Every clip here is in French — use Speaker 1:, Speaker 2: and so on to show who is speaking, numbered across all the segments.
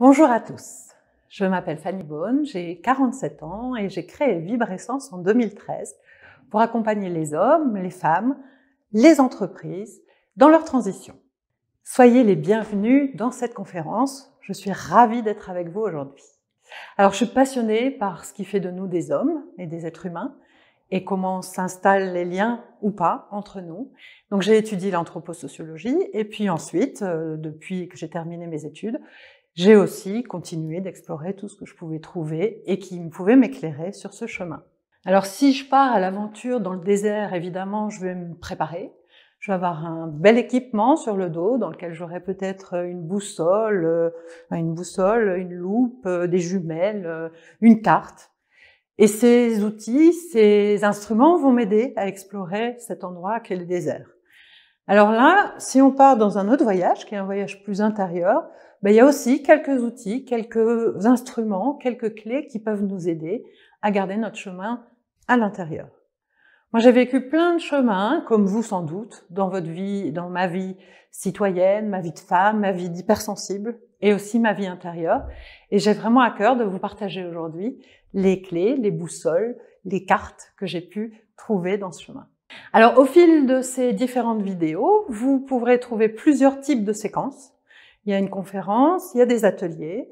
Speaker 1: Bonjour à tous. Je m'appelle Fanny Bone, j'ai 47 ans et j'ai créé Vibrescence en 2013 pour accompagner les hommes, les femmes, les entreprises dans leur transition. Soyez les bienvenus dans cette conférence. Je suis ravie d'être avec vous aujourd'hui. Alors, je suis passionnée par ce qui fait de nous des hommes et des êtres humains et comment s'installent les liens ou pas entre nous. Donc j'ai étudié l'anthroposociologie et puis ensuite, euh, depuis que j'ai terminé mes études, j'ai aussi continué d'explorer tout ce que je pouvais trouver et qui pouvait m'éclairer sur ce chemin. Alors si je pars à l'aventure dans le désert, évidemment, je vais me préparer. Je vais avoir un bel équipement sur le dos dans lequel j'aurai peut-être euh, une boussole, euh, une boussole, une loupe, euh, des jumelles, une carte. Et ces outils, ces instruments vont m'aider à explorer cet endroit qu'est le désert. Alors là, si on part dans un autre voyage, qui est un voyage plus intérieur, ben, il y a aussi quelques outils, quelques instruments, quelques clés qui peuvent nous aider à garder notre chemin à l'intérieur. Moi, j'ai vécu plein de chemins, comme vous sans doute, dans votre vie, dans ma vie citoyenne, ma vie de femme, ma vie d'hypersensible et aussi ma vie intérieure. Et j'ai vraiment à cœur de vous partager aujourd'hui les clés, les boussoles, les cartes que j'ai pu trouver dans ce chemin. Alors au fil de ces différentes vidéos, vous pourrez trouver plusieurs types de séquences. Il y a une conférence, il y a des ateliers,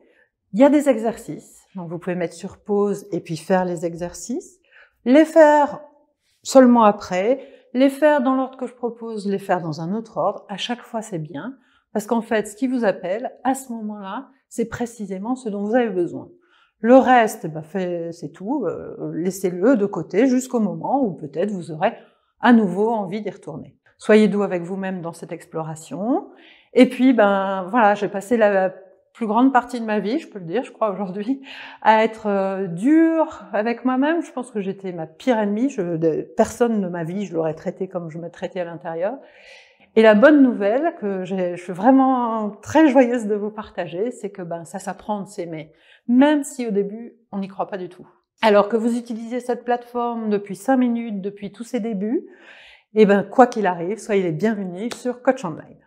Speaker 1: il y a des exercices. Donc vous pouvez mettre sur pause et puis faire les exercices, les faire seulement après, les faire dans l'ordre que je propose, les faire dans un autre ordre. À chaque fois, c'est bien parce qu'en fait, ce qui vous appelle à ce moment-là, c'est précisément ce dont vous avez besoin. Le reste, bah, c'est tout, euh, laissez-le de côté jusqu'au moment où peut-être vous aurez à nouveau envie d'y retourner. Soyez doux avec vous-même dans cette exploration. Et puis, ben voilà, j'ai passé la plus grande partie de ma vie, je peux le dire, je crois aujourd'hui, à être euh, dure avec moi-même. Je pense que j'étais ma pire ennemie. Je, personne de ma vie, je l'aurais traité comme je me traitais à l'intérieur. Et la bonne nouvelle que je suis vraiment très joyeuse de vous partager, c'est que ben ça s'apprend de s'aimer, même si au début on n'y croit pas du tout. Alors que vous utilisez cette plateforme depuis 5 minutes, depuis tous ses débuts, et eh ben, quoi qu'il arrive, soyez les bienvenus sur Coach Online.